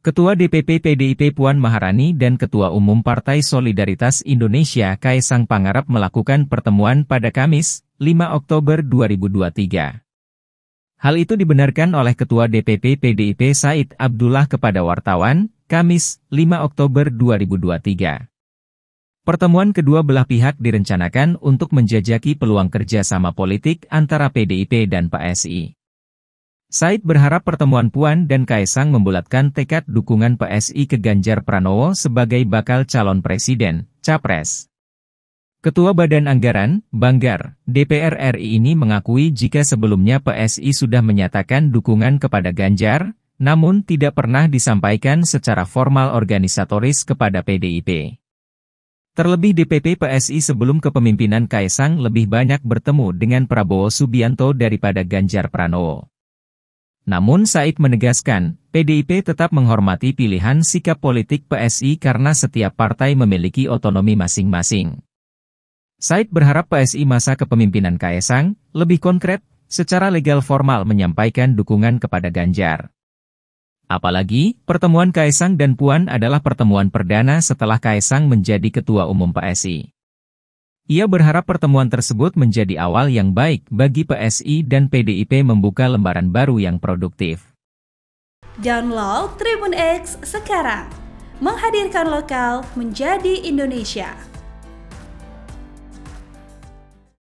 Ketua DPP PDIP Puan Maharani dan Ketua Umum Partai Solidaritas Indonesia Kaisang Pangarap melakukan pertemuan pada Kamis, 5 Oktober 2023. Hal itu dibenarkan oleh Ketua DPP PDIP Said Abdullah kepada wartawan, Kamis, 5 Oktober 2023. Pertemuan kedua belah pihak direncanakan untuk menjajaki peluang kerjasama politik antara PDIP dan PSI. Said berharap pertemuan Puan dan Kaisang membulatkan tekad dukungan PSI ke Ganjar Pranowo sebagai bakal calon presiden, Capres. Ketua Badan Anggaran, Banggar, DPR RI ini mengakui jika sebelumnya PSI sudah menyatakan dukungan kepada Ganjar, namun tidak pernah disampaikan secara formal organisatoris kepada PDIP. Terlebih DPP PSI sebelum kepemimpinan Kaisang lebih banyak bertemu dengan Prabowo Subianto daripada Ganjar Pranowo. Namun Said menegaskan, PDIP tetap menghormati pilihan sikap politik PSI karena setiap partai memiliki otonomi masing-masing. Said berharap PSI masa kepemimpinan Kaesang, lebih konkret, secara legal formal menyampaikan dukungan kepada Ganjar. Apalagi, pertemuan Kaesang dan Puan adalah pertemuan perdana setelah Kaesang menjadi Ketua Umum PSI. Ia berharap pertemuan tersebut menjadi awal yang baik bagi PSI dan PDIP membuka lembaran baru yang produktif. Download Tribun X sekarang, menghadirkan lokal menjadi Indonesia.